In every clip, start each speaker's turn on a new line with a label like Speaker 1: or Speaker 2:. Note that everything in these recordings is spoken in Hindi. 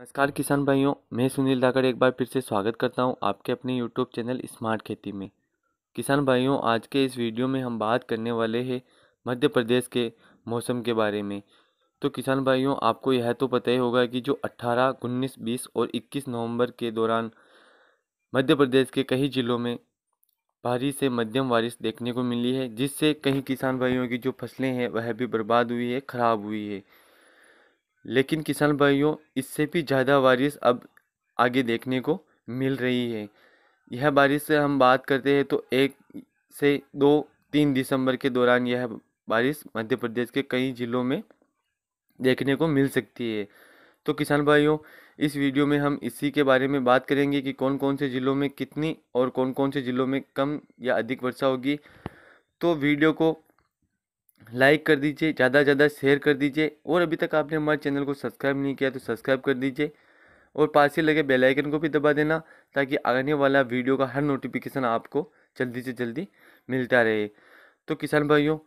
Speaker 1: नमस्कार किसान भाइयों मैं सुनील धाकड़ एक बार फिर से स्वागत करता हूं आपके अपने यूट्यूब चैनल स्मार्ट खेती में किसान भाइयों आज के इस वीडियो में हम बात करने वाले हैं मध्य प्रदेश के मौसम के बारे में तो किसान भाइयों आपको यह तो पता ही होगा कि जो 18, उन्नीस बीस और इक्कीस नवम्बर के दौरान मध्य प्रदेश के कई ज़िलों में भारी से मध्यम बारिश देखने को मिली है जिससे कई किसान भाइयों की जो फसलें हैं वह भी बर्बाद हुई है ख़राब हुई है लेकिन किसान भाइयों इससे भी ज़्यादा बारिश अब आगे देखने को मिल रही है यह बारिश से हम बात करते हैं तो एक से दो तीन दिसंबर के दौरान यह बारिश मध्य प्रदेश के कई ज़िलों में देखने को मिल सकती है तो किसान भाइयों इस वीडियो में हम इसी के बारे में बात करेंगे कि कौन कौन से ज़िलों में कितनी और कौन कौन से ज़िलों में कम या अधिक वर्षा होगी तो वीडियो को लाइक कर दीजिए ज़्यादा से ज़्यादा शेयर कर दीजिए और अभी तक आपने हमारे चैनल को सब्सक्राइब नहीं किया तो सब्सक्राइब कर दीजिए और पास ही लगे बेल आइकन को भी दबा देना ताकि आने वाला वीडियो का हर नोटिफिकेशन आपको जल्दी से जल्दी मिलता रहे तो किसान भाइयों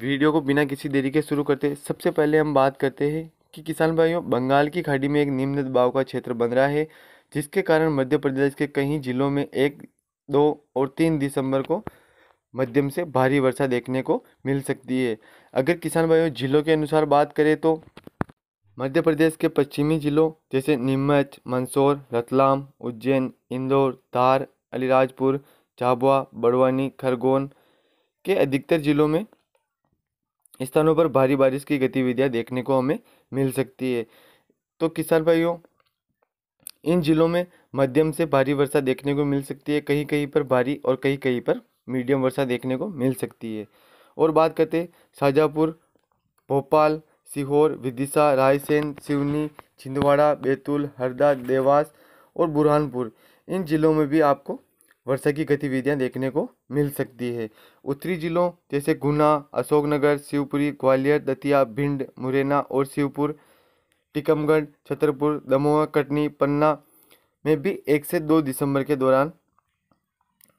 Speaker 1: वीडियो को बिना किसी देरी के शुरू करते सबसे पहले हम बात करते हैं कि किसान भाइयों बंगाल की खाड़ी में एक निम्न दबाव का क्षेत्र बन रहा है जिसके कारण मध्य प्रदेश के कई जिलों में एक दो और तीन दिसंबर को मध्यम से भारी वर्षा देखने को मिल सकती है अगर किसान भाइयों जिलों के अनुसार बात करें तो मध्य प्रदेश के पश्चिमी जिलों जैसे नीमच मंदसौर रतलाम उज्जैन इंदौर धार अलीराजपुर झाबुआ बड़वानी खरगोन के अधिकतर जिलों में स्थानों पर भारी बारिश की गतिविधियां देखने को हमें मिल सकती है तो किसान भाइयों इन जिलों में मध्यम से भारी वर्षा देखने को मिल सकती है कहीं कहीं पर भारी और कहीं कहीं पर मीडियम वर्षा देखने को मिल सकती है और बात करते शाहजहाँपुर भोपाल सीहोर विदिशा रायसेन सिवनी छिंदवाड़ा बैतूल हरदा देवास और बुरहानपुर इन ज़िलों में भी आपको वर्षा की गतिविधियां देखने को मिल सकती है उत्तरी ज़िलों जैसे गुना अशोकनगर शिवपुरी ग्वालियर दतिया भिंड मुरैना और शिवपुर टीकमगढ़ छतरपुर दमोह कटनी पन्ना में भी एक से दो दिसंबर के दौरान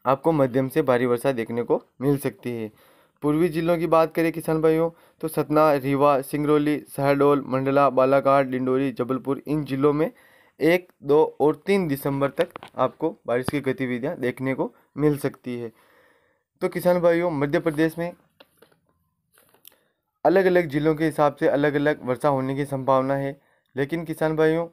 Speaker 1: आपको मध्यम से भारी वर्षा देखने को मिल सकती है पूर्वी जिलों की बात करें किसान भाइयों तो सतना रीवा सिंगरौली शहडोल मंडला बालाघाट डिंडोरी जबलपुर इन जिलों में एक दो और तीन दिसंबर तक आपको बारिश की गतिविधियाँ देखने को मिल सकती है तो किसान भाइयों मध्य प्रदेश में अलग अलग ज़िलों के हिसाब से अलग अलग वर्षा होने की संभावना है लेकिन किसान भाइयों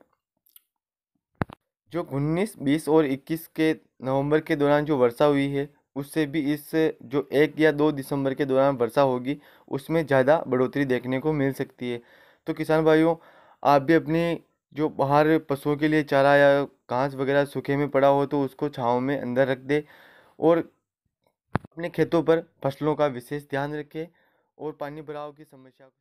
Speaker 1: जो उन्नीस बीस और इक्कीस के नवंबर के दौरान जो वर्षा हुई है उससे भी इस जो एक या दो दिसंबर के दौरान वर्षा होगी उसमें ज़्यादा बढ़ोतरी देखने को मिल सकती है तो किसान भाइयों आप भी अपने जो बाहर पशुओं के लिए चारा या घास वगैरह सूखे में पड़ा हो तो उसको छाँव में अंदर रख दे और अपने खेतों पर फसलों का विशेष ध्यान रखें और पानी भराव की समस्या